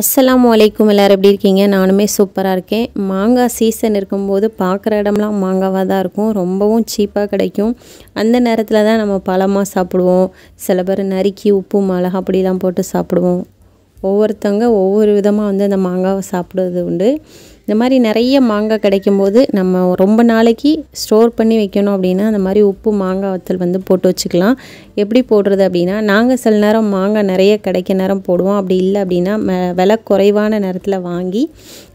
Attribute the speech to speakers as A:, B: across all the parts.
A: அஸ்லாம் வலைக்கும் எல்லோரும் எப்படி இருக்கீங்க நானுமே சூப்பராக இருக்கேன் மாங்காய் சீசன் இருக்கும்போது பார்க்குற இடம்லாம் மாங்காவாக தான் இருக்கும் ரொம்பவும் சீப்பாக கிடைக்கும் அந்த நேரத்தில் தான் நம்ம பழமாக சாப்பிடுவோம் சில பேர் நறுக்கி உப்பு மிளகா அப்படிலாம் போட்டு சாப்பிடுவோம் ஒவ்வொருத்தவங்க ஒவ்வொரு விதமாக வந்து அந்த மாங்காவை சாப்பிடுறது உண்டு இந்த மாதிரி நிறைய மாங்காய் கிடைக்கும்போது நம்ம ரொம்ப நாளைக்கு ஸ்டோர் பண்ணி வைக்கணும் அப்படின்னா அந்த மாதிரி உப்பு மாங்காய் வத்தல் வந்து போட்டு வச்சுக்கலாம் எப்படி போடுறது அப்படின்னா நாங்கள் சில நேரம் மாங்காய் நிறைய கிடைக்க நேரம் போடுவோம் அப்படி இல்லை அப்படின்னா விலை குறைவான நேரத்தில் வாங்கி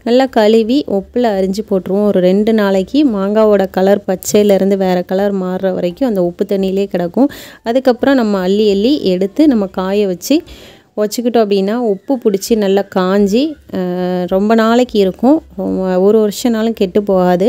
A: நல்லா கழுவி உப்பில் அரிஞ்சு போட்டுருவோம் ஒரு ரெண்டு நாளைக்கு மாங்காவோட கலர் பச்சையிலேருந்து வேறு கலர் மாறுற வரைக்கும் அந்த உப்பு தண்ணியிலே கிடக்கும் அதுக்கப்புறம் நம்ம அள்ளி அள்ளி எடுத்து நம்ம காய வச்சு வச்சுக்கிட்டோம் அப்படின்னா உப்பு பிடிச்சி நல்லா காஞ்சி ரொம்ப நாளைக்கு இருக்கும் ஒரு வருஷம்னாலும் கெட்டு போகாது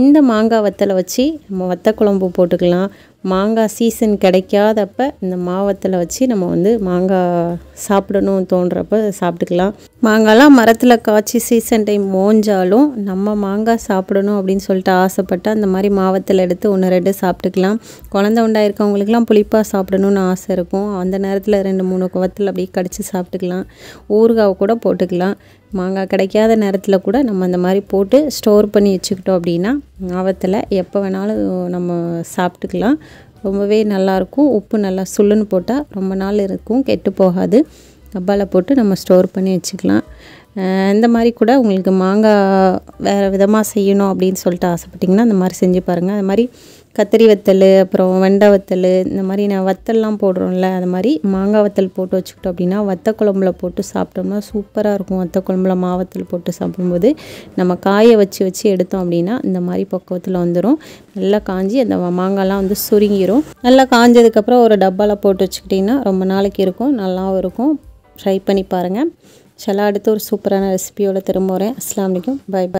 A: இந்த மாங்காய் வத்தலை வச்சு நம்ம வத்த குழம்பு போட்டுக்கலாம் மாங்காய் சீசன் கிடைக்காதப்ப இந்த மாவத்தில் வச்சு நம்ம வந்து மாங்காய் சாப்பிடணும் தோன்றப்ப சாப்பிட்டுக்கலாம் மாங்காய்லாம் மரத்தில் காய்ச்சி சீசன் டைம் மோஞ்சாலும் நம்ம மாங்காய் சாப்பிடணும் அப்படின்னு சொல்லிட்டு ஆசைப்பட்டால் அந்த மாதிரி மாவத்தில் எடுத்து ஒன்று ரெண்டு சாப்பிட்டுக்கலாம் குழந்த உண்டாயிருக்கவங்களுக்குலாம் புளிப்பாக சாப்பிடணும்னு ஆசை இருக்கும் அந்த நேரத்தில் ரெண்டு மூணு குவத்தில் அப்படியே கடித்து சாப்பிட்டுக்கலாம் ஊறுகாவை கூட போட்டுக்கலாம் மாங்காய் கிடைக்காத நேரத்தில் கூட நம்ம அந்த மாதிரி போட்டு ஸ்டோர் பண்ணி வச்சுக்கிட்டோம் அப்படின்னா மாவத்தில் எப்போ வேணாலும் நம்ம சாப்பிட்டுக்கலாம் ரொம்பவே நல்லாயிருக்கும் உப்பு நல்லா சுள்ளுன்னு போட்டால் ரொம்ப நாள் இருக்கும் கெட்டு போகாது டப்பாவில் போட்டு நம்ம ஸ்டோர் பண்ணி வச்சுக்கலாம் இந்த மாதிரி கூட உங்களுக்கு மாங்காய் வேறு விதமாக செய்யணும் அப்படின்னு சொல்லிட்டு ஆசைப்பட்டிங்கன்னா அந்த மாதிரி செஞ்சு பாருங்கள் அது மாதிரி கத்திரி வத்தல் அப்புறம் வெண்டை வத்தல் இந்த மாதிரி நான் வத்தல்லாம் போடுறோம்ல அது மாதிரி மாங்காய் வத்தல் போட்டு வச்சுக்கிட்டோம் அப்படின்னா வத்த குழம்புல போட்டு சாப்பிட்டோம்னா சூப்பராக இருக்கும் வத்த குழம்புல மாவத்தல் போட்டு சாப்பிடும்போது நம்ம காயை வச்சு வச்சு எடுத்தோம் அப்படின்னா இந்த மாதிரி பக்குவத்தில் வந்துடும் நல்லா காஞ்சி அந்த மாங்காய்லாம் வந்து சுருங்கிடும் நல்லா காஞ்சதுக்கப்புறம் ஒரு டப்பாவில் போட்டு வச்சுக்கிட்டிங்கன்னா ரொம்ப நாளைக்கு இருக்கும் நல்லாவும் இருக்கும் ட்ரை பண்ணி பாருங்கள் சில அடுத்து ஒரு சூப்பரான ரெசிபியோட திரும்ப வரேன் அஸ்லாம் வலைக்கும் பாய் பாய்